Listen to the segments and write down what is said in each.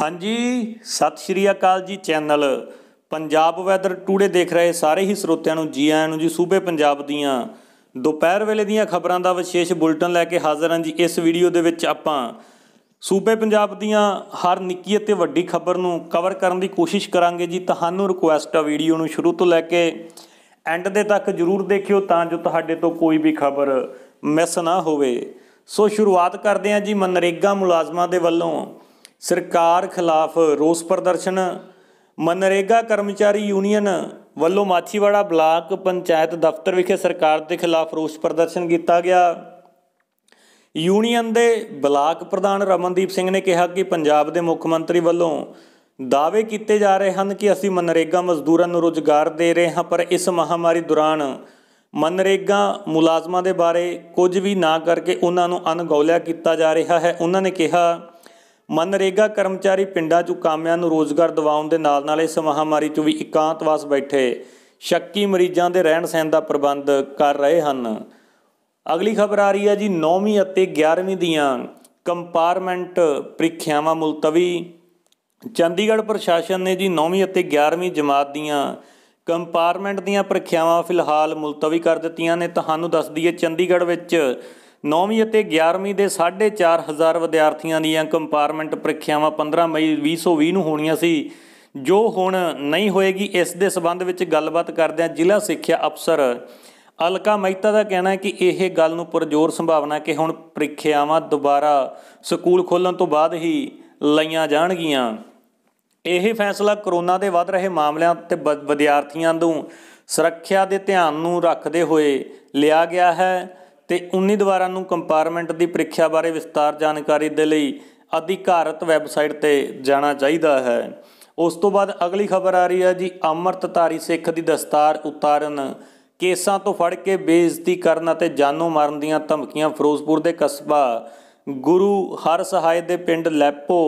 ਹਾਂਜੀ ਸਤਿ ਸ਼੍ਰੀ ਅਕਾਲ ਜੀ ਚੈਨਲ ਪੰਜਾਬ ਵੈਦਰ ਟੂਡੇ ਦੇਖ ਰਹੇ ਸਾਰੇ ਹੀ ਸਰੋਤਿਆਂ ਨੂੰ ਜੀ ਆਇਆਂ ਨੂੰ ਜੀ ਸੂਬੇ ਪੰਜਾਬ ਦੀਆਂ ਦੁਪਹਿਰ ਵੇਲੇ ਦੀਆਂ ਖਬਰਾਂ ਦਾ ਵਿਸ਼ੇਸ਼ ਬੁਲਟਨ ਲੈ ਕੇ ਹਾਜ਼ਰ ਹਾਂ ਜੀ ਇਸ ਵੀਡੀਓ ਦੇ ਵਿੱਚ ਆਪਾਂ ਸੂਬੇ ਪੰਜਾਬ ਦੀਆਂ ਹਰ ਨਿੱਕੀ ਅਤੇ ਵੱਡੀ ਖਬਰ ਨੂੰ ਕਵਰ ਕਰਨ ਦੀ ਕੋਸ਼ਿਸ਼ ਕਰਾਂਗੇ ਜੀ ਤੁਹਾਨੂੰ ਰਿਕੁਐਸਟ ਆ ਵੀਡੀਓ ਨੂੰ ਸ਼ੁਰੂ ਤੋਂ ਲੈ ਕੇ ਐਂਡ ਦੇ ਤੱਕ ਜਰੂਰ ਦੇਖਿਓ ਤਾਂ ਜੋ ਤੁਹਾਡੇ ਤੋਂ ਕੋਈ ਵੀ ਖਬਰ ਮਿਸ ਨਾ ਹੋਵੇ ਸੋ ਸ਼ੁਰੂਆਤ ਕਰਦੇ ਹਾਂ ਜੀ ਮਨਰੇਗਾ ਮੁਲਾਜ਼ਮਾਂ ਦੇ ਵੱਲੋਂ ਸਰਕਾਰ ਖਿਲਾਫ ਰੋਸ ਪ੍ਰਦਰਸ਼ਨ ਮਨਰੇਗਾ ਕਰਮਚਾਰੀ ਯੂਨੀਅਨ ਵੱਲੋਂ ਮਾਛੀਵਾੜਾ ਬਲਾਕ ਪੰਚਾਇਤ ਦਫ਼ਤਰ ਵਿਖੇ ਸਰਕਾਰ ਦੇ ਖਿਲਾਫ ਰੋਸ ਪ੍ਰਦਰਸ਼ਨ ਕੀਤਾ ਗਿਆ ਯੂਨੀਅਨ ਦੇ ਬਲਾਕ ਪ੍ਰਧਾਨ ਰਮਨਦੀਪ ਸਿੰਘ ਨੇ ਕਿਹਾ ਕਿ ਪੰਜਾਬ ਦੇ ਮੁੱਖ ਮੰਤਰੀ ਵੱਲੋਂ ਦਾਅਵੇ ਕੀਤੇ ਜਾ ਰਹੇ ਹਨ ਕਿ ਅਸੀਂ ਮਨਰੇਗਾ ਮਜ਼ਦੂਰਾਂ ਨੂੰ ਰੋਜ਼ਗਾਰ ਦੇ ਰਹੇ ਹਾਂ ਪਰ ਇਸ ਮਹਾਮਾਰੀ ਦੌਰਾਨ ਮਨਰੇਗਾ ਮੁਲਾਜ਼ਮਾਂ ਦੇ ਬਾਰੇ ਕੁਝ ਵੀ ਨਾ ਕਰਕੇ ਉਹਨਾਂ ਨੂੰ ਅਣਗੌਲਿਆ ਕੀਤਾ ਜਾ ਰਿਹਾ ਹੈ ਉਹਨਾਂ ਨੇ ਕਿਹਾ ਮਨਰੇਗਾ ਕਰਮਚਾਰੀ ਪਿੰਡਾਂ 'ਚ ਕਾਮਿਆਂ ਨੂੰ ਰੋਜ਼ਗਾਰ ਦਿਵਾਉਣ ਦੇ ਨਾਲ ਨਾਲ ਇਸ ਮਹਾਮਾਰੀ 'ਚ ਵੀ ਇਕਾਂਤਵਾਸ ਬੈਠੇ ਸ਼ੱਕੀ ਮਰੀਜ਼ਾਂ ਦੇ ਰਹਿਣ ਸਹਿਣ ਦਾ ਪ੍ਰਬੰਧ ਕਰ ਰਹੇ ਹਨ ਅਗਲੀ ਖਬਰ ਆ ਰਹੀ ਹੈ ਜੀ 9ਵੀਂ ਅਤੇ 11ਵੀਂ ਦੀਆਂ ਕੰਪਾਰਟਮੈਂਟ ਪ੍ਰੀਖਿਆਵਾਂ ਮੁਲਤਵੀ ਚੰਡੀਗੜ੍ਹ ਪ੍ਰਸ਼ਾਸਨ ਨੇ ਜੀ 9ਵੀਂ ਅਤੇ 11ਵੀਂ ਜਮਾਤ ਦੀਆਂ ਕੰਪਾਰਟਮੈਂਟ ਦੀਆਂ ਪ੍ਰੀਖਿਆਵਾਂ ਫਿਲਹਾਲ ਮੁਲਤਵੀ ਕਰ ਦਿੱਤੀਆਂ ਨੇ ਤੁਹਾਨੂੰ ਦੱਸ ਦਈਏ ਚੰਡੀਗੜ੍ਹ ਵਿੱਚ 9ਵੀਂ ਅਤੇ 11ਵੀਂ ਦੇ 4500 ਵਿਦਿਆਰਥੀਆਂ ਦੀਆਂ ਕੰਪਾਰਟਮੈਂਟ ਪ੍ਰੀਖਿਆਵਾਂ 15 ਮਈ 2020 ਨੂੰ ਹੋਣੀਆਂ ਸੀ ਜੋ ਹੁਣ ਨਹੀਂ ਹੋਏਗੀ ਇਸ ਦੇ ਸਬੰਧ ਵਿੱਚ ਗੱਲਬਾਤ ਕਰਦਿਆਂ ਜ਼ਿਲ੍ਹਾ ਸਿੱਖਿਆ ਅਫਸਰ ਅਲਕਾ ਮਹਿਤਾ ਦਾ ਕਹਿਣਾ ਹੈ ਕਿ ਇਹ ਗੱਲ ਨੂੰ ਪਰਜੋਰ ਸੰਭਾਵਨਾ ਕਿ ਹੁਣ ਪ੍ਰੀਖਿਆਵਾਂ ਦੁਬਾਰਾ ਸਕੂਲ ਖੋਲਣ ਤੋਂ ਬਾਅਦ ਹੀ ਲਈਆਂ ਜਾਣਗੀਆਂ ਇਹ ਫੈਸਲਾ ਕਰੋਨਾ ਦੇ ਵੱਧ ਰਹੇ ਮਾਮਲਿਆਂ ਤੇ ਵਿਦਿਆਰਥੀਆਂ ਨੂੰ ਸੁਰੱਖਿਆ ਦੇ ਧਿਆਨ ਨੂੰ ਰੱਖਦੇ ਹੋਏ ਲਿਆ ਗਿਆ ਹੈ ਤੇ 19 ਦਵਾਰਾਂ ਨੂੰ ਕੰਪਾਰਟਮੈਂਟ ਦੀ ਪ੍ਰੀਖਿਆ ਬਾਰੇ ਵਿਸਤਾਰ ਜਾਣਕਾਰੀ ਦੇ ਲਈ ਅਧਿਕਾਰਤ ਵੈਬਸਾਈਟ ਤੇ ਜਾਣਾ ਚਾਹੀਦਾ ਹੈ ਉਸ ਤੋਂ ਬਾਅਦ ਅਗਲੀ ਖਬਰ ਆ ਰਹੀ ਹੈ ਜੀ ਅਮਰਤਧਾਰੀ ਸਿੱਖ ਦੀ ਦਸਤਾਰ ਉਤਾਰਨ ਕੇਸਾਂ ਤੋਂ ਫੜ ਕੇ ਬੇਇੱਜ਼ਤੀ ਕਰਨ ਅਤੇ ਜਾਨੋਂ ਮਾਰਨ ਦੀਆਂ ਧਮਕੀਆਂ ਫਿਰੋਜ਼ਪੁਰ ਦੇ ਕਸਬਾ ਗੁਰੂ ਹਰ ਸਹਾਇ ਦੇ ਪਿੰਡ ਲੈਪੋ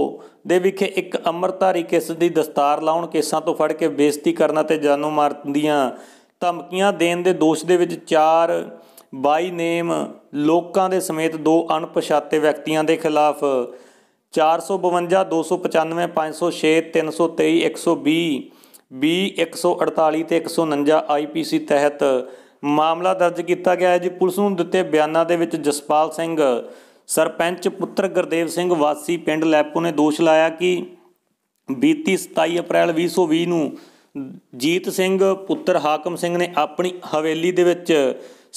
ਦੇ ਵਿਖੇ ਇੱਕ ਅਮਰਤਾਰੀ ਕਿਸ ਦੀ ਦਸਤਾਰ ਲਾਉਣ ਕੇਸਾਂ ਤੋਂ ਫੜ ਕੇ ਬੇਇੱਜ਼ਤੀ ਕਰਨ ਅਤੇ ਜਾਨੋਂ ਮਾਰਨ ਦੀਆਂ ਧਮਕੀਆਂ ਦੇਣ ਦੇ ਦੋਸ਼ ਦੇ ਵਿੱਚ ਚਾਰ ਬਾਈ ਨੇਮ ਲੋਕਾਂ ਦੇ ਸਮੇਤ ਦੋ ਅਣਪਛਾਤੇ ਵਿਅਕਤੀਆਂ ਦੇ ਖਿਲਾਫ 452 295 506 323 120 B 148 ਤੇ 149 IPC ਤਹਿਤ ਮਾਮਲਾ ਦਰਜ ਕੀਤਾ ਗਿਆ ਹੈ ਜੀ ਪੁਲਿਸ ਨੂੰ ਦਿੱਤੇ ਬਿਆਨਾਂ ਦੇ ਵਿੱਚ ਜਸਪਾਲ ਸਿੰਘ ਸਰਪੰਚ ਪੁੱਤਰ ਗੁਰਦੇਵ ਸਿੰਘ ਵਾਸੀ ਪਿੰਡ ਲੈਪੋ ਨੇ ਦੋਸ਼ ਲਾਇਆ ਕਿ ਬੀਤੀ 27 ਅਪ੍ਰੈਲ 2020 ਨੂੰ ਜੀਤ ਸਿੰਘ ਪੁੱਤਰ ਹਾਕਮ ਸਿੰਘ ਨੇ ਆਪਣੀ ਹਵੇਲੀ ਦੇ ਵਿੱਚ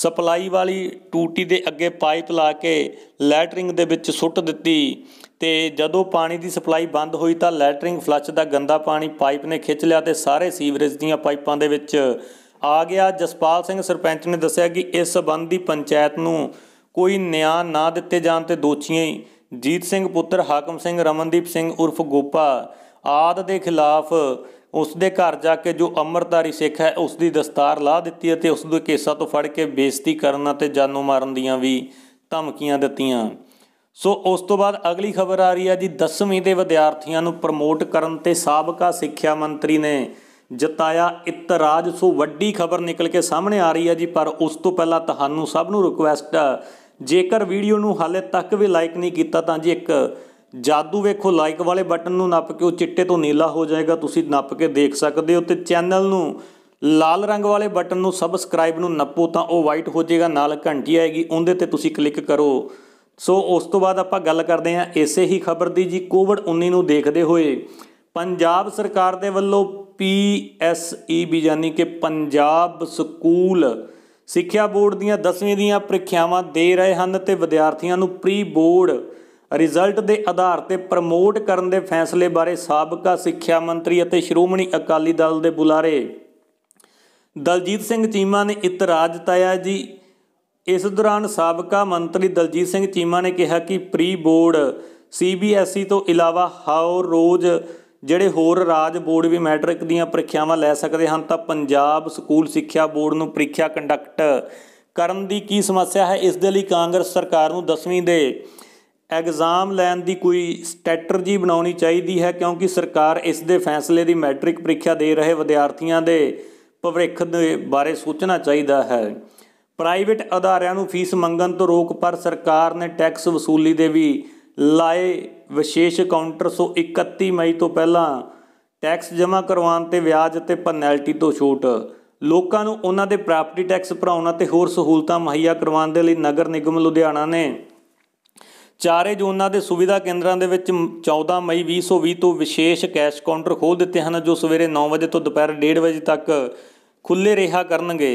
ਸਪਲਾਈ ਵਾਲੀ ਟੂਟੀ ਦੇ ਅੱਗੇ ਪਾਈਪ ਲਾ ਕੇ ਲੈਟਰਿੰਗ ਦੇ ਵਿੱਚ ਸੁੱਟ ਦਿੱਤੀ ਤੇ ਜਦੋਂ ਪਾਣੀ ਦੀ ਸਪਲਾਈ ਬੰਦ ਹੋਈ ਤਾਂ ਲੈਟਰਿੰਗ ਫਲੱਸ਼ ਦਾ ਗੰਦਾ ਪਾਣੀ ਪਾਈਪ ਨੇ ਖਿੱਚ ਲਿਆ ਤੇ ਸਾਰੇ ਸੀਵਰੇਜ ਦੀਆਂ ਪਾਈਪਾਂ ਦੇ ਵਿੱਚ ਆ ਗਿਆ ਜਸਪਾਲ ਸਿੰਘ ਸਰਪੰਚ ਨੇ ਦੱਸਿਆ ਕਿ ਇਸ ਦੀ ਪੰਚਾਇਤ ਨੂੰ ਕੋਈ ਨਿਆਂ ਨਾ ਦਿੱਤੇ ਜਾਣ ਤੇ ਦੋਚੀਆਂ ਜੀਤ ਸਿੰਘ ਪੁੱਤਰ ਹਾਕਮ ਸਿੰਘ ਰਮਨਦੀਪ ਸਿੰਘ ਉਰਫ ਗੋਪਾ ਆਦ ਦੇ ਖਿਲਾਫ ਉਸ ਦੇ ਘਰ ਜਾ ਕੇ ਜੋ ਅਮਰਤਾਰੀ ਸਿੱਖ ਹੈ ਉਸ ਦੀ ਦਸਤਾਰ ਲਾ ਦਿੱਤੀ ਅਤੇ ਉਸ ਦੇ ਕੇਸਾਂ ਤੋਂ ਫੜ ਕੇ ਬੇਇੱਜ਼ਤੀ ਕਰਨ ਅਤੇ ਜਾਨੋਂ ਮਾਰਨ ਦੀਆਂ ਵੀ ਧਮਕੀਆਂ ਦਿੱਤੀਆਂ ਸੋ ਉਸ ਤੋਂ ਬਾਅਦ ਅਗਲੀ ਖਬਰ ਆ ਰਹੀ ਹੈ ਜੀ 10ਵੀਂ ਦੇ ਵਿਦਿਆਰਥੀਆਂ ਨੂੰ ਪ੍ਰਮੋਟ ਕਰਨ ਤੇ ਸਾਬਕਾ ਸਿੱਖਿਆ ਮੰਤਰੀ ਨੇ ਜਤਾਇਆ ਇਤਰਾਜ਼ ਸੋ ਵੱਡੀ ਖਬਰ ਨਿਕਲ ਕੇ ਸਾਹਮਣੇ ਆ ਰਹੀ ਹੈ ਜੀ ਪਰ ਉਸ ਤੋਂ ਪਹਿਲਾਂ ਤੁਹਾਨੂੰ ਸਭ ਨੂੰ ਰਿਕੁਐਸਟ ਜੇਕਰ ਵੀਡੀਓ ਨੂੰ ਹਾਲੇ ਤੱਕ ਵੀ ਲਾਈਕ ਨਹੀਂ ਕੀਤਾ ਤਾਂ ਜੀ ਇੱਕ ਜਾਦੂ ਵੇਖੋ ਲਾਈਕ ਵਾਲੇ ਬਟਨ ਨੂੰ ਨੱਪ ਕੇ ਉਹ ਚਿੱਟੇ ਤੋਂ ਨੀਲਾ ਹੋ ਜਾਏਗਾ ਤੁਸੀਂ ਨੱਪ ਕੇ ਦੇਖ ਸਕਦੇ ਹੋ ਤੇ ਚੈਨਲ ਨੂੰ ਲਾਲ ਰੰਗ ਵਾਲੇ ਬਟਨ ਨੂੰ ਸਬਸਕ੍ਰਾਈਬ ਨੂੰ ਨੱਪੋ ਤਾਂ ਉਹ ਵਾਈਟ ਹੋ ਜਾਏਗਾ ਨਾਲ ਘੰਟੀ ਆਏਗੀ ਉਹਦੇ ਤੇ ਤੁਸੀਂ ਕਲਿੱਕ ਕਰੋ ਸੋ ਉਸ ਤੋਂ ਬਾਅਦ ਆਪਾਂ ਗੱਲ ਕਰਦੇ ਹਾਂ ਇਸੇ ਹੀ ਖਬਰ ਦੀ ਜੀ ਕੋਵਿਡ-19 ਨੂੰ ਦੇਖਦੇ ਹੋਏ ਪੰਜਾਬ ਸਰਕਾਰ ਦੇ ਵੱਲੋਂ ਪੀਐਸਈਬੀ e ਯਾਨੀ ਕਿ ਪੰਜਾਬ ਸਕੂਲ ਸਿੱਖਿਆ ਬੋਰਡ ਦੀਆਂ 10ਵੀਂ ਦੀਆਂ ਪ੍ਰੀਖਿਆਵਾਂ ਦੇ ਰਹੇ ਹਨ ਤੇ ਵਿਦਿਆਰਥੀਆਂ ਨੂੰ ਪ੍ਰੀ ਬੋਰਡ ਰਿਜ਼ਲਟ ਦੇ ਆਧਾਰ ਤੇ ਪ੍ਰਮੋਟ ਕਰਨ ਦੇ ਫੈਸਲੇ ਬਾਰੇ ਸਾਬਕਾ ਸਿੱਖਿਆ ਮੰਤਰੀ ਅਤੇ ਸ਼੍ਰੋਮਣੀ ਅਕਾਲੀ ਦਲ ਦੇ ਬੁਲਾਰੇ ਦਲਜੀਤ ਸਿੰਘ ਚੀਮਾ ਨੇ ਇਤਰਾਜ਼ ਤਾਇਆ ਜੀ ਇਸ ਦੌਰਾਨ ਸਾਬਕਾ ਮੰਤਰੀ ਦਲਜੀਤ ਸਿੰਘ ਚੀਮਾ ਨੇ ਕਿਹਾ ਕਿ ਪ੍ਰੀ ਬੋਰਡ ਸੀਬੀਐਸਈ ਤੋਂ ਇਲਾਵਾ ਹੋਰ ਰੋਜ਼ ਜਿਹੜੇ ਹੋਰ ਰਾਜ ਬੋਰਡ ਵੀ ਮੈਟ੍ਰਿਕ ਦੀਆਂ ਪ੍ਰੀਖਿਆਵਾਂ ਲੈ ਸਕਦੇ ਹਨ ਤਾਂ ਪੰਜਾਬ ਸਕੂਲ ਸਿੱਖਿਆ ਬੋਰਡ ਨੂੰ ਪ੍ਰੀਖਿਆ ਕੰਡਕਟ ਕਰਨ ਦੀ ਕੀ ਸਮੱਸਿਆ ਹੈ ਇਸ ਦੇ ਲਈ ਕਾਂਗਰਸ ਸਰਕਾਰ ਨੂੰ 10ਵੀਂ ਦੇ ਐਗਜ਼ਾਮ ਲੈਣ ਦੀ ਕੋਈ ਸਟ੍ਰੈਟਜੀ ਬਣਾਉਣੀ ਚਾਹੀਦੀ ਹੈ ਕਿਉਂਕਿ ਸਰਕਾਰ ਇਸ ਦੇ ਫੈਸਲੇ ਦੀ ਮੈਟ੍ਰਿਕ ਪ੍ਰੀਖਿਆ ਦੇ ਰਹੇ ਵਿਦਿਆਰਥੀਆਂ ਦੇ ਭਵਿੱਖ ਦੇ ਬਾਰੇ ਸੋਚਣਾ ਚਾਹੀਦਾ ਹੈ ਪ੍ਰਾਈਵੇਟ ਅਦਾਰਿਆਂ ਨੂੰ ਫੀਸ ਮੰਗਣ ਤੋਂ ਰੋਕ ਪਰ ਸਰਕਾਰ ਨੇ ਟੈਕਸ ਵਸੂਲੀ ਦੇ ਵੀ ਲਾਏ ਵਿਸ਼ੇਸ਼ ਕਾਊਂਟਰ ਸੋ 31 ਮਈ ਤੋਂ ਪਹਿਲਾਂ ਟੈਕਸ ਜਮ੍ਹਾਂ ਕਰਵਾਉਣ ਤੇ ਵਿਆਜ ਅਤੇ ਪੈਨਲਟੀ ਤੋਂ ਛੋਟ ਲੋਕਾਂ ਨੂੰ ਉਹਨਾਂ ਦੇ ਪ੍ਰਾਪਰਟੀ ਟੈਕਸ ਭਰਾਉਣ ਅਤੇ ਹੋਰ ਸਹੂਲਤਾਂ ਮੁਹੱਈਆ ਕਰਵਾਉਣ ਦੇ ਲਈ ਨਗਰ ਨਿਗਮ ਲੁਧਿਆਣਾ ਨੇ ਚਾਰੇ ਜ਼ੋਨਾਂ ਦੇ ਸੁਵਿਧਾ ਕੇਂਦਰਾਂ ਦੇ ਵਿੱਚ 14 ਮਈ 2020 ਤੋਂ ਵਿਸ਼ੇਸ਼ ਕੈਸ਼ ਕਾਊਂਟਰ ਖੋਲ ਦਿੱਤੇ ਹਨ ਜੋ ਸਵੇਰੇ 9 ਵਜੇ ਤੋਂ ਦੁਪਹਿਰ 1:30 ਵਜੇ ਤੱਕ ਖੁੱਲੇ ਰਿਹਾ ਕਰਨਗੇ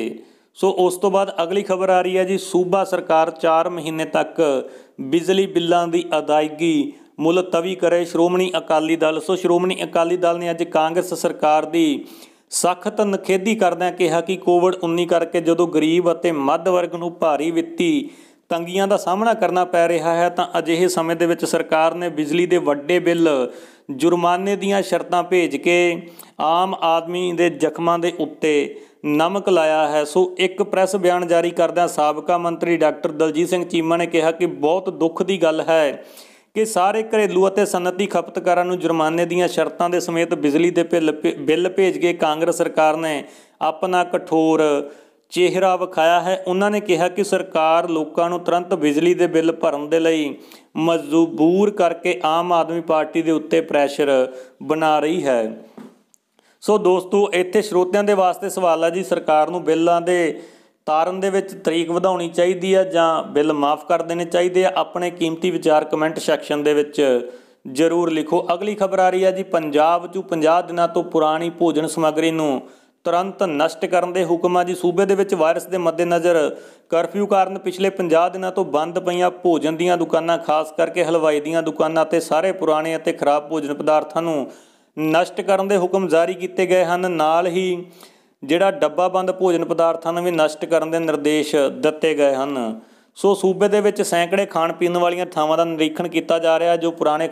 ਸੋ ਉਸ ਤੋਂ ਬਾਅਦ ਅਗਲੀ ਖਬਰ ਆ ਰਹੀ ਹੈ ਜੀ ਸੂਬਾ ਸਰਕਾਰ 4 ਮਹੀਨੇ ਤੱਕ ਬਿਜਲੀ ਬਿੱਲਾਂ ਦੀ ਅਦਾਇਗੀ ਮੁਲਤਵੀ ਕਰੇ ਸ਼੍ਰੋਮਣੀ ਅਕਾਲੀ ਦਲ ਸੋ ਸ਼੍ਰੋਮਣੀ ਅਕਾਲੀ ਦਲ ਨੇ ਅੱਜ ਕਾਂਗਰਸ ਸਰਕਾਰ ਦੀ ਸਖਤ ਨਖੇਦੀ ਕਰਦਿਆਂ ਕਿਹਾ ਕਿ ਕੋਵਿਡ-19 ਕਰਕੇ ਜਦੋਂ ਗਰੀਬ ਅਤੇ ਮੱਧ ਵਰਗ ਨੂੰ ਭਾਰੀ ਵਿੱਤੀ ਤੰਗੀਆਂ ਦਾ ਸਾਹਮਣਾ ਕਰਨਾ ਪੈ ਰਿਹਾ ਹੈ ਤਾਂ ਅਜਿਹੇ ਸਮੇਂ ਦੇ ਵਿੱਚ ਸਰਕਾਰ ਨੇ ਬਿਜਲੀ ਦੇ ਵੱਡੇ ਬਿੱਲ ਜੁਰਮਾਨੇ ਦੀਆਂ ਸ਼ਰਤਾਂ ਭੇਜ ਕੇ ਆਮ ਆਦਮੀ ਦੇ ਜ਼ਖਮਾਂ ਦੇ ਉੱਤੇ ਨਮਕ ਲਾਇਆ ਹੈ ਸੋ ਇੱਕ ਪ੍ਰੈਸ ਬਿਆਨ ਜਾਰੀ ਕਰਦਿਆਂ ਸਾਬਕਾ ਮੰਤਰੀ ਡਾਕਟਰ ਦਲਜੀਤ ਸਿੰਘ ਚੀਮਾ ਨੇ ਕਿਹਾ ਕਿ ਬਹੁਤ ਦੁੱਖ ਦੀ ਗੱਲ ਹੈ ਕਿ ਸਾਰੇ ਘਰੇਲੂ ਅਤੇ ਸਨਅਤੀ ਖਪਤਕਾਰਾਂ ਨੂੰ ਜੁਰਮਾਨੇ ਦੀਆਂ ਸ਼ਰਤਾਂ ਦੇ ਸਮੇਤ ਬਿਜਲੀ ਦੇ ਬਿੱਲ ਭੇਜ ਕੇ ਕਾਂਗਰਸ ਸਰਕਾਰ ਨੇ ਆਪਣਾ ਕਠੋਰ ਚਿਹਰਾ ਵਿਖਾਇਆ ਹੈ ਉਹਨਾਂ ਨੇ ਕਿਹਾ ਕਿ ਸਰਕਾਰ ਲੋਕਾਂ ਨੂੰ ਤੁਰੰਤ ਬਿਜਲੀ ਦੇ ਬਿੱਲ ਭਰਨ ਦੇ ਲਈ ਮਜਬੂਰ ਕਰਕੇ ਆਮ ਆਦਮੀ ਪਾਰਟੀ ਦੇ ਉੱਤੇ ਪ੍ਰੈਸ਼ਰ ਬਣਾ ਰਹੀ ਹੈ ਸੋ ਦੋਸਤੋ ਇੱਥੇ ਸਰੋਤਿਆਂ ਦੇ ਵਾਸਤੇ ਸਵਾਲ ਹੈ ਜੀ ਸਰਕਾਰ ਨੂੰ ਬਿੱਲਾਂ ਦੇ ਤਾਰਨ ਦੇ ਵਿੱਚ ਤਰੀਕ ਵਧਾਉਣੀ ਚਾਹੀਦੀ ਹੈ ਜਾਂ ਬਿੱਲ ਮਾਫ ਕਰ ਦੇਣੇ ਚਾਹੀਦੇ ਆ ਆਪਣੇ ਕੀਮਤੀ ਵਿਚਾਰ ਕਮੈਂਟ ਸੈਕਸ਼ਨ ਦੇ ਵਿੱਚ ਜ਼ਰੂਰ ਲਿਖੋ ਅਗਲੀ ਖਬਰ ਆ ਰਹੀ ਹੈ ਜੀ ਪੰਜਾਬ 'ਚ 50 ਦਿਨਾਂ ਤੋਂ ਪੁਰਾਣੀ ਭੋਜਨ ਸਮੱਗਰੀ ਨੂੰ ਤੁਰੰਤ ਨਸ਼ਟ ਕਰਨ ਦੇ ਹੁਕਮ ਆ ਜੀ ਸੂਬੇ ਦੇ ਵਿੱਚ ਵਾਇਰਸ ਦੇ ਮੱਦੇਨਜ਼ਰ ਕਰਫਿਊ ਕਾਰਨ ਪਿਛਲੇ 50 ਦਿਨਾਂ ਤੋਂ ਬੰਦ ਪਈਆਂ ਭੋਜਨ ਦੀਆਂ ਦੁਕਾਨਾਂ ਖਾਸ ਕਰਕੇ ਹਲਵਾਈ ਦੀਆਂ ਦੁਕਾਨਾਂ ਤੇ ਸਾਰੇ ਪੁਰਾਣੇ ਅਤੇ ਖਰਾਬ ਭੋਜਨ ਪਦਾਰਥਾਂ ਨੂੰ ਨਸ਼ਟ ਕਰਨ ਦੇ ਹੁਕਮ ਜਾਰੀ ਕੀਤੇ ਗਏ ਹਨ ਨਾਲ ਹੀ ਜਿਹੜਾ ਡੱਬਾ ਬੰਦ ਭੋਜਨ ਪਦਾਰਥਾਂ ਨੂੰ ਵੀ ਨਸ਼ਟ ਕਰਨ ਦੇ ਨਿਰਦੇਸ਼ ਦਿੱਤੇ ਗਏ ਹਨ ਸੋ ਸੂਬੇ ਦੇ ਵਿੱਚ ਸੈਂਕੜੇ ਖਾਣ ਪੀਣ ਵਾਲੀਆਂ ਥਾਵਾਂ ਦਾ ਨਿਰੀਖਣ ਕੀਤਾ ਜਾ ਰਿਹਾ ਜੋ ਪੁਰਾਣੇ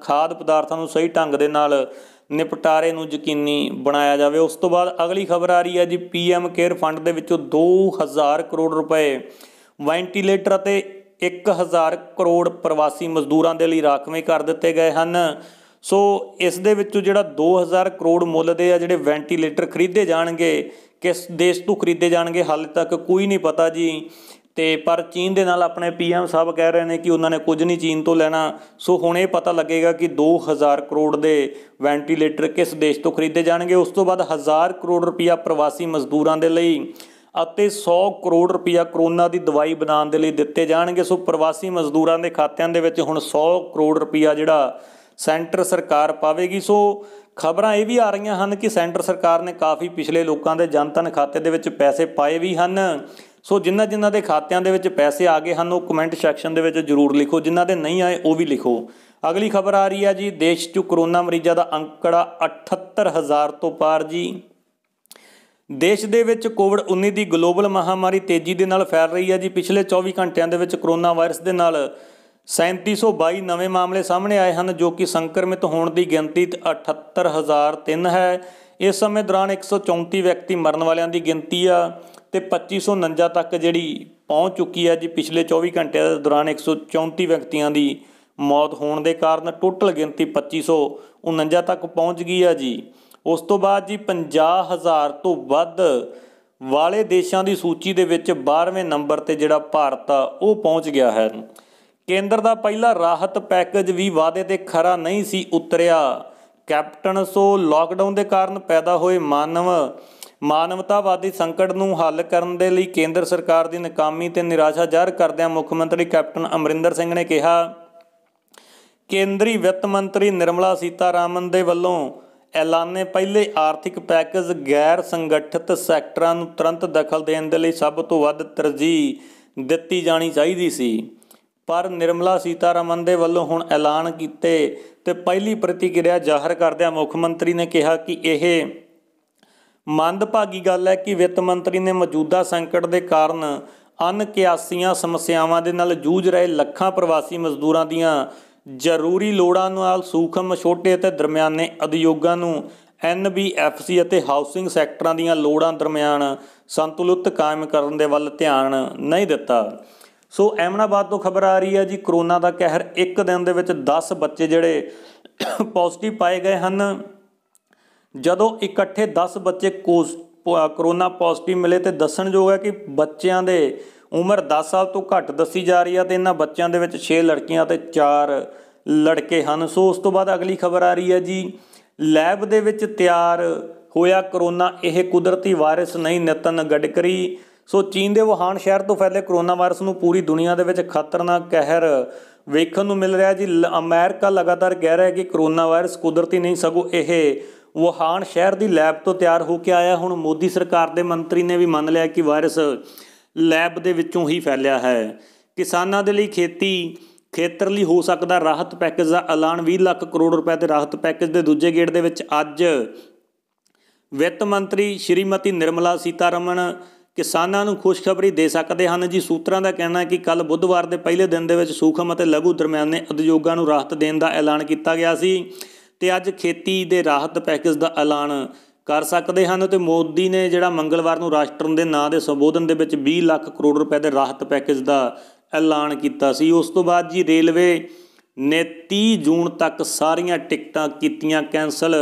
ਖਾਦ ਪਦਾਰਥਾਂ ਨੂੰ ਸਹੀ ਢੰਗ ਦੇ ਨਾਲ ਨਿਪਟਾਰੇ ਨੂੰ ਯਕੀਨੀ ਬਣਾਇਆ ਜਾਵੇ ਉਸ ਤੋਂ ਬਾਅਦ ਅਗਲੀ ਖਬਰ ਆ ਰਹੀ ਹੈ ਜੀ ਪੀਐਮ ਕੇਅਰ ਫੰਡ ਦੇ ਵਿੱਚੋਂ 2000 ਕਰੋੜ ਰੁਪਏ ਵੈਂਟੀਲੇਟਰ ਅਤੇ 1000 ਕਰੋੜ ਪ੍ਰਵਾਸੀ ਮਜ਼ਦੂਰਾਂ ਦੇ ਲਈ ਰਾਖਵੇਂ ਕਰ ਦਿੱਤੇ ਗਏ ਹਨ ਸੋ ਇਸ ਦੇ ਵਿੱਚੋਂ ਜਿਹੜਾ 2000 ਕਰੋੜ ਮੁੱਲ ਦੇ ਆ ਜਿਹੜੇ ਵੈਂਟੀਲੇਟਰ ਖਰੀਦੇ ਜਾਣਗੇ ਕਿਸ ਦੇਸ਼ ਤੋਂ ਖਰੀਦੇ ਜਾਣਗੇ ਹਾਲੇ ਤੱਕ ਕੋਈ ਨਹੀਂ ਪਤਾ ਜੀ ਤੇ ਪਰ ਚੀਨ ਦੇ ਨਾਲ ਆਪਣੇ ਪੀਐਮ ਸਾਹਿਬ ਕਹਿ ਰਹੇ ਨੇ ਕਿ ਉਹਨਾਂ ਨੇ ਕੁਝ ਨਹੀਂ ਚੀਨ ਤੋਂ ਲੈਣਾ ਸੋ ਹੁਣ ਇਹ ਪਤਾ ਲੱਗੇਗਾ ਕਿ 2000 ਕਰੋੜ ਦੇ ਵੈਂਟੀਲੇਟਰ ਕਿਸ ਦੇਸ਼ ਤੋਂ ਖਰੀਦੇ ਜਾਣਗੇ ਉਸ ਤੋਂ ਬਾਅਦ 1000 ਕਰੋੜ ਰੁਪਇਆ ਪ੍ਰਵਾਸੀ ਮਜ਼ਦੂਰਾਂ ਦੇ ਲਈ ਅਤੇ 100 ਕਰੋੜ ਰੁਪਇਆ ਕਰੋਨਾ ਦੀ ਦਵਾਈ ਬਣਾਉਣ ਦੇ ਲਈ ਦਿੱਤੇ ਜਾਣਗੇ ਸੋ ਪ੍ਰਵਾਸੀ ਮਜ਼ਦੂਰਾਂ ਦੇ ਖਾਤਿਆਂ ਦੇ ਵਿੱਚ ਹੁਣ 100 ਕਰੋੜ ਰੁਪਇਆ ਜਿਹੜਾ ਸੈਂਟਰ ਸਰਕਾਰ ਪਾਵੇਗੀ ਸੋ ਖਬਰਾਂ ਇਹ ਵੀ ਆ ਰਹੀਆਂ ਹਨ ਕਿ ਸੈਂਟਰ ਸਰਕਾਰ ਨੇ ਕਾਫੀ ਪਿਛਲੇ ਲੋਕਾਂ ਦੇ ਜਨਤਨ ਖਾਤੇ ਦੇ ਵਿੱਚ ਪੈਸੇ ਪਾਏ ਵੀ ਹਨ ਸੋ ਜਿਨ੍ਹਾਂ ਜਿਨ੍ਹਾਂ ਦੇ ਖਾਤਿਆਂ ਦੇ ਵਿੱਚ ਪੈਸੇ ਆ ਗਏ ਹਨ ਉਹ ਕਮੈਂਟ ਸੈਕਸ਼ਨ ਦੇ ਵਿੱਚ ਜ਼ਰੂਰ ਲਿਖੋ ਜਿਨ੍ਹਾਂ ਦੇ ਨਹੀਂ ਆਏ ਉਹ ਵੀ ਲਿਖੋ ਅਗਲੀ ਖਬਰ ਆ ਰਹੀ ਹੈ ਜੀ ਦੇਸ਼ 'ਚ ਕਰੋਨਾ ਮਰੀਜ਼ਾਂ ਦਾ ਅੰਕੜਾ 78000 ਤੋਂ ਪਾਰ ਜੀ ਦੇਸ਼ ਦੇ ਵਿੱਚ ਕੋਵਿਡ-19 ਦੀ ਗਲੋਬਲ ਮਹਾਮਾਰੀ ਤੇਜ਼ੀ ਦੇ ਨਾਲ ਫੈਲ ਰਹੀ ਹੈ ਜੀ ਪਿਛਲੇ 24 ਘੰਟਿਆਂ ਦੇ ਵਿੱਚ ਕਰੋਨਾ ਵਾਇਰਸ ਦੇ ਨਾਲ 3722 ਨਵੇਂ ਮਾਮਲੇ ਸਾਹਮਣੇ ਆਏ ਹਨ ਜੋ ਕਿ ਸੰਕਰਮਿਤ ਹੋਣ ਦੀ ਗਿਣਤੀ 78003 ਹੈ ਇਸ ਸਮੇਂ ਦੌਰਾਨ 134 ਵਿਅਕਤੀ ਮਰਨ ਵਾਲਿਆਂ ਦੀ ਗਿਣਤੀ ਆ ਤੇ 2549 ਤੱਕ ਜਿਹੜੀ ਪਹੁੰਚ ਚੁੱਕੀ ਹੈ ਜੀ ਪਿਛਲੇ 24 ਘੰਟਿਆਂ ਦੇ ਦੌਰਾਨ 134 ਵਿਅਕਤੀਆਂ ਦੀ ਮੌਤ ਹੋਣ ਦੇ ਕਾਰਨ ਟੋਟਲ ਗਿਣਤੀ 2549 ਤੱਕ ਪਹੁੰਚ ਗਈ ਹੈ ਜੀ ਉਸ ਤੋਂ ਬਾਅਦ ਜੀ 50000 ਤੋਂ ਵੱਧ ਵਾਲੇ ਦੇਸ਼ਾਂ ਦੀ ਸੂਚੀ ਦੇ ਵਿੱਚ 12ਵੇਂ ਨੰਬਰ ਤੇ ਜਿਹੜਾ ਭਾਰਤ ਆ ਉਹ ਪਹੁੰਚ ਗਿਆ ਹੈ ਕੇਂਦਰ ਦਾ ਪਹਿਲਾ ਰਾਹਤ ਪੈਕੇਜ ਵੀ ਵਾਅਦੇ ਤੇ ਖਰਾ ਨਹੀਂ ਸੀ ਉਤਰਿਆ ਕੈਪਟਨ ਸੋ ਲਾਕਡਾਊਨ ਦੇ ਕਾਰਨ ਪੈਦਾ ਹੋਏ ਮਾਨਵ ਮਾਨਵਤਾਵਾਦੀ ਸੰਕਟ ਨੂੰ ਹੱਲ ਕਰਨ ਦੇ ਲਈ ਕੇਂਦਰ ਸਰਕਾਰ ਦੀ ਨਾਕਾਮੀ ਤੇ ਨਿਰਾਸ਼ਾ ਜ਼ਾਹਰ ਕਰਦਿਆਂ ਮੁੱਖ ਮੰਤਰੀ ਕੈਪਟਨ ਅਮਰਿੰਦਰ ਸਿੰਘ ਨੇ ਕਿਹਾ ਕੇਂਦਰੀ ਵਿੱਤ ਮੰਤਰੀ ਨਿਰਮਲਾ ਸੀਤਾਰਾਮਨ ਦੇ ਵੱਲੋਂ ਐਲਾਨੇ ਪਹਿਲੇ ਆਰਥਿਕ ਪੈਕੇਜ ਗੈਰ ਸੰਗਠਿਤ ਸੈਕਟਰਾਂ ਨੂੰ ਤੁਰੰਤ ਦਖਲ ਦੇਣ ਦੇ ਲਈ ਸਭ ਤੋਂ ਵੱਧ ਤਰਜੀਹ ਦਿੱਤੀ ਜਾਣੀ ਚਾਹੀਦੀ ਸੀ ਪਰ ਨਿਰਮਲਾ ਸੀਤਾਰਾਮਨ ਦੇ ਵੱਲੋਂ ਹੁਣ ਐਲਾਨ ਕੀਤੇ ਤੇ ਪਹਿਲੀ ਪ੍ਰਤੀਕਿਰਿਆ ਜ਼ਾਹਰ ਕਰਦਿਆਂ ਮੁੱਖ ਮੰਤਰੀ ਨੇ ਕਿਹਾ ਕਿ ਇਹ ਮੰਦਭਾਗੀ ਗੱਲ ਹੈ ਕਿ ਵਿੱਤ ਮੰਤਰੀ ਨੇ ਮੌਜੂਦਾ ਸੰਕਟ ਦੇ ਕਾਰਨ ਅਨਕਿਆਸੀਆਂ ਸਮੱਸਿਆਵਾਂ ਦੇ ਨਾਲ ਜੂਝ ਰਹੇ ਲੱਖਾਂ ਪ੍ਰਵਾਸੀ ਮਜ਼ਦੂਰਾਂ ਦੀਆਂ ਜ਼ਰੂਰੀ ਲੋੜਾਂ ਨਾਲ ਸੂਖਮ ਛੋਟੇ ਅਤੇ ਦਰਮਿਆਨੇ ਉਦਯੋਗਾਂ ਨੂੰ ਐਨਬੀਐਫਸੀ ਅਤੇ ਹਾਊਸਿੰਗ ਸੈਕਟਰਾਂ ਦੀਆਂ ਲੋੜਾਂ ਦਰਮਿਆਨ ਸੰਤੁਲਿਤ ਕਾਇਮ ਕਰਨ ਦੇ ਵੱਲ ਧਿਆਨ ਨਹੀਂ ਦਿੱਤਾ ਸੋ ਐਮਨਾਬਾਦ ਤੋਂ ਖਬਰ ਆ ਰਹੀ ਹੈ ਜੀ ਕਰੋਨਾ ਦਾ ਕਹਿਰ ਇੱਕ ਦਿਨ ਦੇ ਵਿੱਚ 10 ਬੱਚੇ ਜਿਹੜੇ ਪੋਜ਼ਿਟਿਵ ਪਾਏ ਗਏ ਹਨ ਜਦੋਂ ਇਕੱਠੇ 10 ਬੱਚੇ ਕੋਰੋਨਾ ਪੋਜ਼ਿਟਿਵ ਮਿਲੇ ਤੇ ਦੱਸਣਯੋਗ ਹੈ ਕਿ ਬੱਚਿਆਂ ਦੇ ਉਮਰ 10 ਸਾਲ ਤੋਂ ਘੱਟ ਦੱਸੀ ਜਾ ਰਹੀ ਹੈ ਤੇ ਇਹਨਾਂ ਬੱਚਿਆਂ ਦੇ ਵਿੱਚ 6 ਲੜਕੀਆਂ ਤੇ 4 ਲੜਕੇ ਹਨ ਸੋ ਉਸ ਤੋਂ ਬਾਅਦ ਅਗਲੀ ਖਬਰ ਆ ਰਹੀ ਹੈ ਜੀ ਲੈਬ ਦੇ ਵਿੱਚ ਤਿਆਰ ਹੋਇਆ ਕਰੋਨਾ ਇਹ ਕੁਦਰਤੀ ਵਾਇਰਸ ਨਹੀਂ ਨਿਤਨ ਗੱਡਕਰੀ ਸੋ ਚੀਨ ਦੇ ਵੁਹਾਨ ਸ਼ਹਿਰ ਤੋਂ ਫੈਲੇ ਕਰੋਨਾ ਵਾਇਰਸ ਨੂੰ ਪੂਰੀ ਦੁਨੀਆ ਦੇ ਵਿੱਚ ਖਤਰਨਾਕ ਕਹਿਰ ਵੇਖਣ ਨੂੰ ਮਿਲ ਰਿਹਾ ਜੀ ਅਮਰੀਕਾ ਲਗਾਤਾਰ ਕਹਿ ਰਿਹਾ ਹੈ ਕਿ ਕਰੋਨਾ ਵਾਇਰਸ ਕੁਦਰਤੀ ਨਹੀਂ ਸਗੋਂ ਇਹ ਵੁਹਾਨ ਸ਼ਹਿਰ ਦੀ ਲੈਬ ਤੋਂ ਤਿਆਰ ਹੋ ਕੇ ਆਇਆ ਹੁਣ ਮੋਦੀ ਸਰਕਾਰ ਦੇ ਮੰਤਰੀ ਨੇ ਵੀ ਮੰਨ ਲਿਆ ਕਿ ਵਾਇਰਸ ਲੈਬ ਦੇ ਵਿੱਚੋਂ ਹੀ ਫੈਲਿਆ ਹੈ ਕਿਸਾਨਾਂ ਦੇ ਲਈ ਖੇਤੀ ਖੇਤਰ ਲਈ ਹੋ ਸਕਦਾ ਰਾਹਤ ਪੈਕੇਜ ਦਾ ਐਲਾਨ 20 ਲੱਖ ਕਰੋੜ ਰੁਪਏ ਦੇ ਰਾਹਤ ਪੈਕੇਜ ਦੇ ਦੂਜੇ ਗੇੜ ਦੇ ਵਿੱਚ ਅੱਜ ਵਿੱਤ ਮੰਤਰੀ ਸ਼੍ਰੀਮਤੀ ਨਿਰਮਲਾ ਸੀਤਾਰਮਣ ਕਿਸਾਨਾਂ ਨੂੰ ਖੁਸ਼ਖਬਰੀ ਦੇ ਸਕਦੇ ਹਨ ਜੀ ਸੂਤਰਾਂ ਦਾ ਕਹਿਣਾ ਹੈ ਕਿ ਕੱਲ ਬੁੱਧਵਾਰ ਦੇ ਪਹਿਲੇ ਦਿਨ ਦੇ ਵਿੱਚ ਸੂਖਮ ਅਤੇ ਲਘੂ ਦਰਮਿਆਨੇ ਉਦਯੋਗਾਂ ਨੂੰ ਰਾਹਤ ਦੇਣ ਦਾ ਐਲਾਨ ਕੀਤਾ ਗਿਆ ਸੀ ਤੇ ਅੱਜ ਖੇਤੀ ਦੇ ਰਾਹਤ ਪੈਕੇਜ ਦਾ ਐਲਾਨ ਕਰ ਸਕਦੇ ਹਨ ਤੇ ਮੋਦੀ ਨੇ ਜਿਹੜਾ ਮੰਗਲਵਾਰ ਨੂੰ ਰਾਸ਼ਟਰ ਦੇ ਨਾਂ ਦੇ ਸੰਬੋਧਨ ਦੇ ਵਿੱਚ 20 ਲੱਖ ਕਰੋੜ ਰੁਪਏ ਦੇ ਰਾਹਤ ਪੈਕੇਜ ਦਾ ਐਲਾਨ ਕੀਤਾ ਸੀ ਉਸ ਤੋਂ ਬਾਅਦ ਜੀ ਰੇਲਵੇ ਨੇ 30 ਜੂਨ ਤੱਕ ਸਾਰੀਆਂ ਟਿਕਟਾਂ ਕੀਤੀਆਂ ਕੈਨਸਲ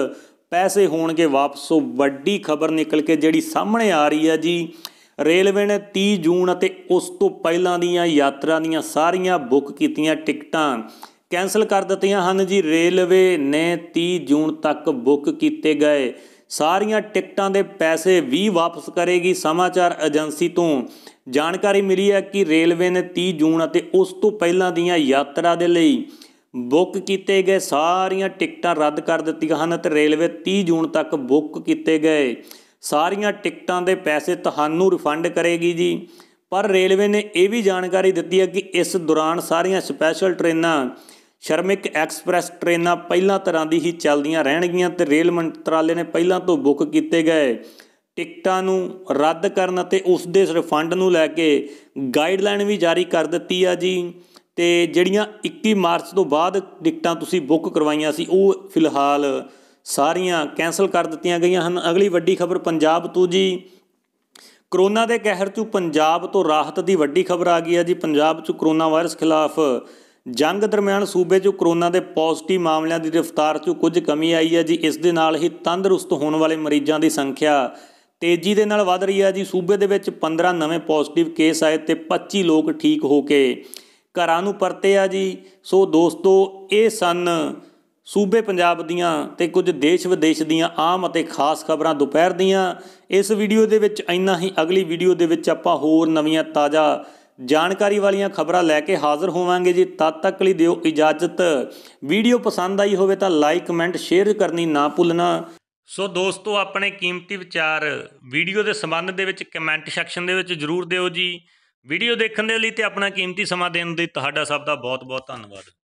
ਪੈਸੇ ਹੋਣਗੇ ਵਾਪਸ ਉਹ ਵੱਡੀ ਖਬਰ ਨਿਕਲ ਕੇ ਜਿਹੜੀ ਸਾਹਮਣੇ ਆ ਰਹੀ ਹੈ ਜੀ ਰੇਲਵੇ ਨੇ 30 ਜੂਨ ਅਤੇ ਉਸ ਤੋਂ ਪਹਿਲਾਂ ਦੀਆਂ ਯਾਤਰਾ ਦੀਆਂ ਸਾਰੀਆਂ ਬੁੱਕ ਕੀਤੀਆਂ ਟਿਕਟਾਂ ਕੈਨਸਲ ਕਰ ਦਿੱਤੀਆਂ ਹਨ ਜੀ ਰੇਲਵੇ ਨੇ 30 ਜੂਨ ਤੱਕ ਬੁੱਕ ਕੀਤੇ ਗਏ ਸਾਰੀਆਂ ਟਿਕਟਾਂ ਦੇ ਪੈਸੇ ਵੀ ਵਾਪਸ ਕਰੇਗੀ ਸਮਾਚਾਰ ਏਜੰਸੀ ਤੋਂ ਜਾਣਕਾਰੀ ਮਿਲੀ ਹੈ ਕਿ ਰੇਲਵੇ ਨੇ 30 ਜੂਨ ਅਤੇ ਉਸ ਤੋਂ ਪਹਿਲਾਂ ਦੀਆਂ ਯਾਤਰਾ ਦੇ ਲਈ ਬੁੱਕ ਕੀਤੇ ਗਏ ਸਾਰੀਆਂ ਟਿਕਟਾਂ ਰੱਦ ਕਰ ਦਿੱਤੀਆਂ ਹਨ ਤੇ ਰੇਲਵੇ 30 ਜੂਨ ਤੱਕ ਬੁੱਕ ਕੀਤੇ ਗਏ ਸਾਰੀਆਂ ਟਿਕਟਾਂ ਦੇ ਪੈਸੇ ਤੁਹਾਨੂੰ ਰਿਫੰਡ ਕਰੇਗੀ ਜੀ ਪਰ ਰੇਲਵੇ ਨੇ ਇਹ ਵੀ ਜਾਣਕਾਰੀ ਦਿੱਤੀ ਹੈ ਕਿ ਇਸ ਦੌਰਾਨ ਸਾਰੀਆਂ ਸਪੈਸ਼ਲ ਟ੍ਰੇਨਾਂ ਸ਼ਰਮਿਕ ਐਕਸਪ੍ਰੈਸ ਟ੍ਰੇਨਾਂ ਪਹਿਲਾਂ ਤਰ੍ਹਾਂ ਦੀ ਹੀ ਚੱਲਦੀਆਂ ਰਹਿਣਗੀਆਂ ਤੇ ਰੇਲ ਮੰਤਰਾਲੇ ਨੇ ਪਹਿਲਾਂ ਤੋਂ ਬੁੱਕ ਕੀਤੇ ਗਏ ਟਿਕਟਾਂ ਨੂੰ ਰੱਦ ਕਰਨ ਅਤੇ ਉਸ ਦੇ ਰਿਫੰਡ ਨੂੰ ਲੈ ਕੇ ਗਾਈਡਲਾਈਨ ਵੀ ਜਾਰੀ ਕਰ ਦਿੱਤੀ ਆ ਜੀ ਤੇ ਜਿਹੜੀਆਂ 21 ਮਾਰਚ ਤੋਂ ਬਾਅਦ ਟਿਕਟਾਂ ਤੁਸੀਂ ਬੁੱਕ ਕਰਵਾਈਆਂ ਸੀ ਉਹ ਫਿਲਹਾਲ ਸਾਰੀਆਂ ਕੈਨਸਲ ਕਰ ਦਿੱਤੀਆਂ ਗਈਆਂ ਹਨ ਅਗਲੀ ਵੱਡੀ ਖਬਰ ਪੰਜਾਬ ਤੋਂ ਜੀ ਕਰੋਨਾ ਦੇ ਕਹਿਰ ਤੋਂ ਪੰਜਾਬ ਤੋਂ ਰਾਹਤ ਦੀ ਵੱਡੀ ਖਬਰ ਆ ਗਈ ਹੈ ਜੀ ਪੰਜਾਬ 'ਚ ਕਰੋਨਾ ਵਾਇਰਸ ਖਿਲਾਫ ਜੰਗ ਦਰਮਿਆਨ ਸੂਬੇ 'ਚ ਕਰੋਨਾ ਦੇ ਪੋਜ਼ਿਟਿਵ ਮਾਮਲਿਆਂ ਦੀ ਰਫ਼ਤਾਰ 'ਚ ਕੁਝ ਕਮੀ ਆਈ ਹੈ ਜੀ ਇਸ ਦੇ ਨਾਲ ਹੀ ਤੰਦਰੁਸਤ ਹੋਣ ਵਾਲੇ ਮਰੀਜ਼ਾਂ ਦੀ ਸੰਖਿਆ ਤੇਜ਼ੀ ਦੇ ਨਾਲ ਵਧ ਰਹੀ ਹੈ ਜੀ ਸੂਬੇ ਦੇ ਵਿੱਚ 15 ਨਵੇਂ ਪੋਜ਼ਿਟਿਵ ਕੇਸ ਆਏ ਤੇ 25 ਲੋਕ ਠੀਕ ਹੋ ਕੇ ਘਰਾਂ ਨੂੰ ਪਰਤੇ ਆ ਜੀ ਸੋ ਦੋਸਤੋ ਇਹ ਸਨ ਸੂਬੇ ਪੰਜਾਬ ਦੀਆਂ ਤੇ ਕੁਝ ਦੇਸ਼ ਵਿਦੇਸ਼ ਦੀਆਂ ਆਮ ਅਤੇ ਖਾਸ ਖਬਰਾਂ ਦੁਪਹਿਰ ਦੀਆਂ ਇਸ ਵੀਡੀਓ ਦੇ ਵਿੱਚ ਇੰਨਾ ਹੀ ਅਗਲੀ ਵੀਡੀਓ ਦੇ ਵਿੱਚ ਆਪਾਂ ਹੋਰ ਨਵੀਆਂ ਤਾਜ਼ਾ ਜਾਣਕਾਰੀ ਵਾਲੀਆਂ ਖਬਰਾਂ ਲੈ ਕੇ ਹਾਜ਼ਰ ਹੋਵਾਂਗੇ ਜੀ ਤਦ ਤੱਕ ਲਈ ਦਿਓ ਇਜਾਜ਼ਤ ਵੀਡੀਓ ਪਸੰਦ ਆਈ ਹੋਵੇ ਤਾਂ ਲਾਈਕ ਕਮੈਂਟ ਸ਼ੇਅਰ ਕਰਨੀ ਨਾ ਭੁੱਲਣਾ ਸੋ ਦੋਸਤੋ ਆਪਣੇ ਕੀਮਤੀ ਵਿਚਾਰ ਵੀਡੀਓ ਦੇ ਸੰਬੰਧ ਦੇ ਵਿੱਚ ਕਮੈਂਟ ਸੈਕਸ਼ਨ ਦੇ ਵਿੱਚ ਜਰੂਰ ਦਿਓ ਜੀ ਵੀਡੀਓ ਦੇਖਣ ਦੇ ਲਈ ਤੇ ਆਪਣਾ ਕੀਮਤੀ ਸਮਾਂ ਦੇਣ ਦੇ ਤੁਹਾਡਾ ਸਭ ਦਾ ਬਹੁਤ ਬਹੁਤ ਧੰਨਵਾਦ